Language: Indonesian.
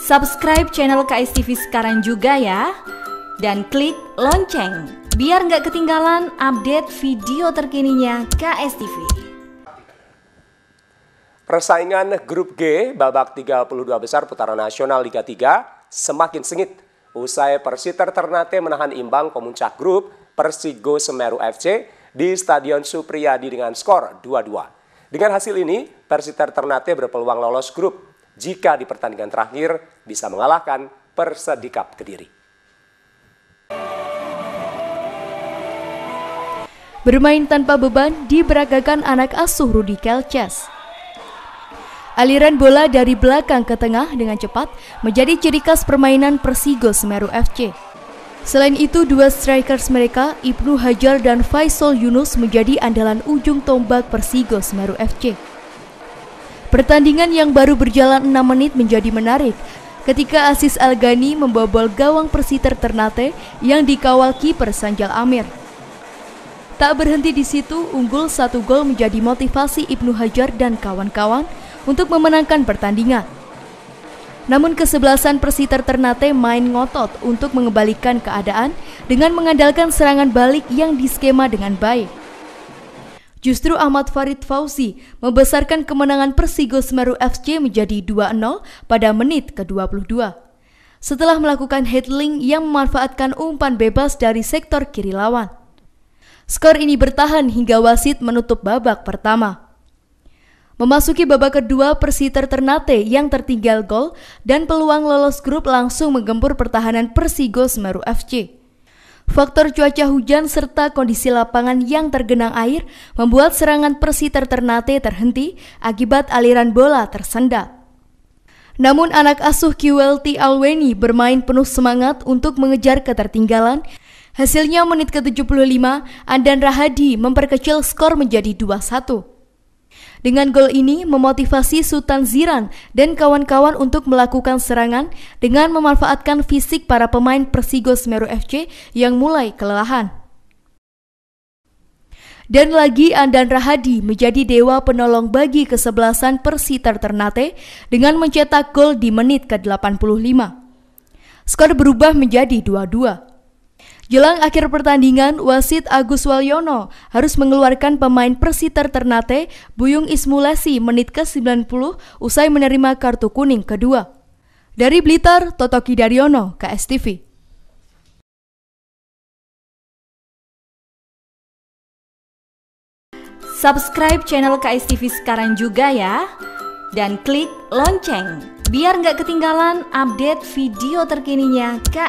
Subscribe channel KSTV sekarang juga ya. Dan klik lonceng biar nggak ketinggalan update video terkininya KSTV. Persaingan grup G babak 32 besar putaran nasional Liga 3 semakin sengit. Usai Persiter Ternate menahan imbang pemuncak grup Persigo Semeru FC di Stadion Supriyadi dengan skor 2-2. Dengan hasil ini, Persiter Ternate berpeluang lolos grup jika di pertandingan terakhir bisa mengalahkan Persedikap Kediri. Bermain tanpa beban diberagakan anak asuh Rudi Kelces. Aliran bola dari belakang ke tengah dengan cepat menjadi ciri khas permainan Persigo Semeru FC. Selain itu, dua strikers mereka, Ibnu Hajar dan Faisal Yunus menjadi andalan ujung tombak Persigo Semeru FC. Pertandingan yang baru berjalan 6 menit menjadi menarik ketika Asis Al-Ghani membobol gawang Persiter Ternate yang dikawal kiper Sanjal Amir. Tak berhenti di situ, unggul satu gol menjadi motivasi Ibnu Hajar dan kawan-kawan untuk memenangkan pertandingan. Namun kesebelasan Persiter Ternate main ngotot untuk mengembalikan keadaan dengan mengandalkan serangan balik yang diskema dengan baik. Justru Ahmad Farid Fauzi membesarkan kemenangan Persigo Semeru FC menjadi 2-0 pada menit ke-22. Setelah melakukan headling yang memanfaatkan umpan bebas dari sektor kiri lawan. Skor ini bertahan hingga wasit menutup babak pertama. Memasuki babak kedua, Persiter Ternate yang tertinggal gol dan peluang lolos grup langsung menggempur pertahanan Persigo Semeru FC. Faktor cuaca hujan serta kondisi lapangan yang tergenang air membuat serangan Persi Ternate terhenti akibat aliran bola tersendat. Namun anak asuh QLT Alweni bermain penuh semangat untuk mengejar ketertinggalan. Hasilnya menit ke-75, Andan Rahadi memperkecil skor menjadi 2-1. Dengan gol ini memotivasi Sultan Ziran dan kawan-kawan untuk melakukan serangan dengan memanfaatkan fisik para pemain Persigo Semeru FC yang mulai kelelahan. Dan lagi Andan Rahadi menjadi dewa penolong bagi kesebelasan Persiter Ternate dengan mencetak gol di menit ke-85. Skor berubah menjadi 2-2. Jelang akhir pertandingan, wasit Agus Walyono harus mengeluarkan pemain Persiter Ternate, Buyung Ismulasi menit ke-90 usai menerima kartu kuning kedua. Dari Blitar, Totoki Daryono, KSTV. Subscribe channel KSTV sekarang juga ya, dan klik lonceng biar nggak ketinggalan update video terkininya KSTV.